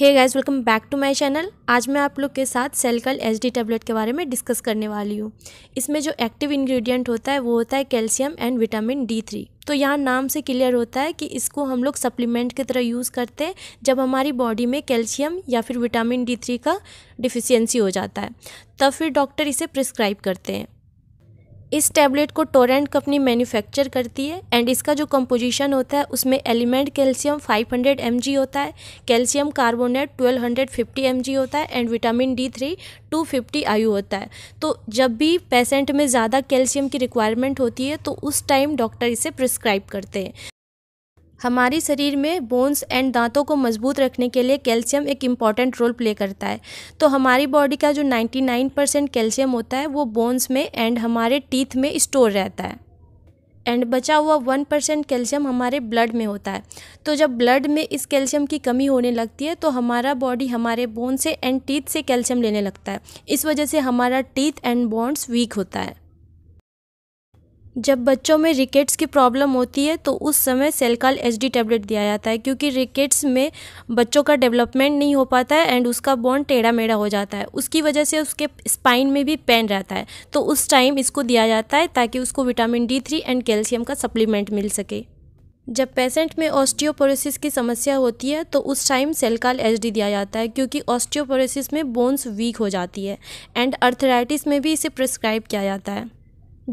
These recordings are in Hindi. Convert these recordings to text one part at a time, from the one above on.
hey guys welcome back to my channel आज मैं आप लोग के साथ सेलकल एचडी टैबलेट के बारे में डिस्कस करने वाली हूँ इसमें जो एक्टिव इंग्रेडिएंट होता है वो होता है calcium and vitamin D three तो यहाँ नाम से क्लियर होता है कि इसको हम लोग सप्लीमेंट की तरह यूज़ करते हैं जब हमारी बॉडी में कैल्शियम या फिर विटामिन डी थ्री का डिफिशियंसी हो जाता है तब फिर डॉक्टर इसे प्रिस्क्राइब करते हैं इस टैबलेट को टोरेंट कंपनी मैन्युफैक्चर करती है एंड इसका जो कंपोजिशन होता है उसमें एलिमेंट कैल्शियम 500 हंड्रेड होता है कैल्शियम कार्बोनेट 1250 हंड्रेड होता है and vitamin D three two fifty IU होता है तो जब भी पेशेंट में ज़्यादा कैल्शियम की रिक्वायरमेंट होती है तो उस टाइम डॉक्टर इसे प्रिस्क्राइब करते हैं हमारे शरीर में बोन्स एंड दांतों को मजबूत रखने के लिए कैल्शियम एक इम्पॉर्टेंट रोल प्ले करता है तो हमारी बॉडी का जो 99 परसेंट कैल्शियम होता है वो बोन्स में एंड हमारे टीथ में स्टोर रहता है एंड बचा हुआ वन परसेंट कैल्शियम हमारे ब्लड में होता है तो जब ब्लड में इस कैल्शियम की कमी होने लगती है तो हमारा बॉडी हमारे बोन से एंड टीथ से कैल्शियम लेने लगता है इस वजह से हमारा टीथ एंड बोन्स वीक होता है जब बच्चों में रिकेट्स की प्रॉब्लम होती है तो उस समय सेलकाल एच डी टेबलेट दिया जाता है क्योंकि रिकेट्स में बच्चों का डेवलपमेंट नहीं हो पाता है एंड उसका बोन टेढ़ा मेढ़ा हो जाता है उसकी वजह से उसके स्पाइन में भी पेन रहता है तो उस टाइम इसको दिया जाता है ताकि उसको vitamin D three and calcium का सप्लीमेंट मिल सके जब पेशेंट में ऑस्टियोपोरोसिस की समस्या होती है तो उस टाइम सेलकाल एच दिया जाता है क्योंकि ऑस्टियोपोरोसिस में बोन्स वीक हो जाती है एंड अर्थराइटिस में भी इसे प्रिस्क्राइब किया जाता है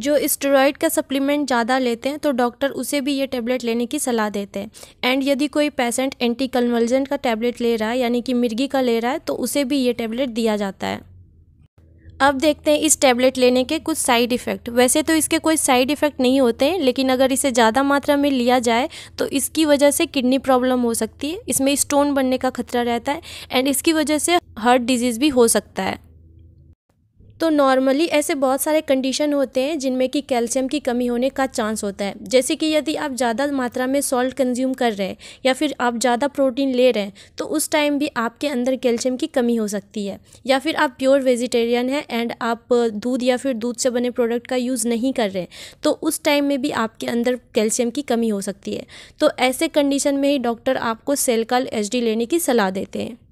जो स्टेरॉयड का सप्लीमेंट ज़्यादा लेते हैं तो डॉक्टर उसे भी ये टैबलेट लेने की सलाह देते हैं एंड यदि कोई पेशेंट एंटी कन्वर्जन का टैबलेट ले रहा है यानी कि मिर्गी का ले रहा है तो उसे भी ये टैबलेट दिया जाता है अब देखते हैं इस टैबलेट लेने के कुछ साइड इफ़ेक्ट वैसे तो इसके कोई साइड इफ़ेक्ट नहीं होते हैं लेकिन अगर इसे ज़्यादा मात्रा में लिया जाए तो इसकी वजह से किडनी प्रॉब्लम हो सकती है इसमें स्टोन बनने का खतरा रहता है एंड इसकी वजह से हार्ट डिजीज़ भी हो सकता है तो नॉर्मली ऐसे बहुत सारे कंडीशन होते हैं जिनमें कि कैल्शियम की कमी होने का चांस होता है जैसे कि यदि आप ज़्यादा मात्रा में सॉल्ट कंज्यूम कर रहे हैं या फिर आप ज़्यादा प्रोटीन ले रहे हैं तो उस टाइम भी आपके अंदर कैल्शियम की कमी हो सकती है या फिर आप प्योर वेजिटेरियन हैं एंड आप दूध या फिर दूध से बने प्रोडक्ट का यूज़ नहीं कर रहे हैं तो उस टाइम में भी आपके अंदर कैल्शियम की कमी हो सकती है तो ऐसे कंडीशन में ही डॉक्टर आपको सेलकाल एच लेने की सलाह देते हैं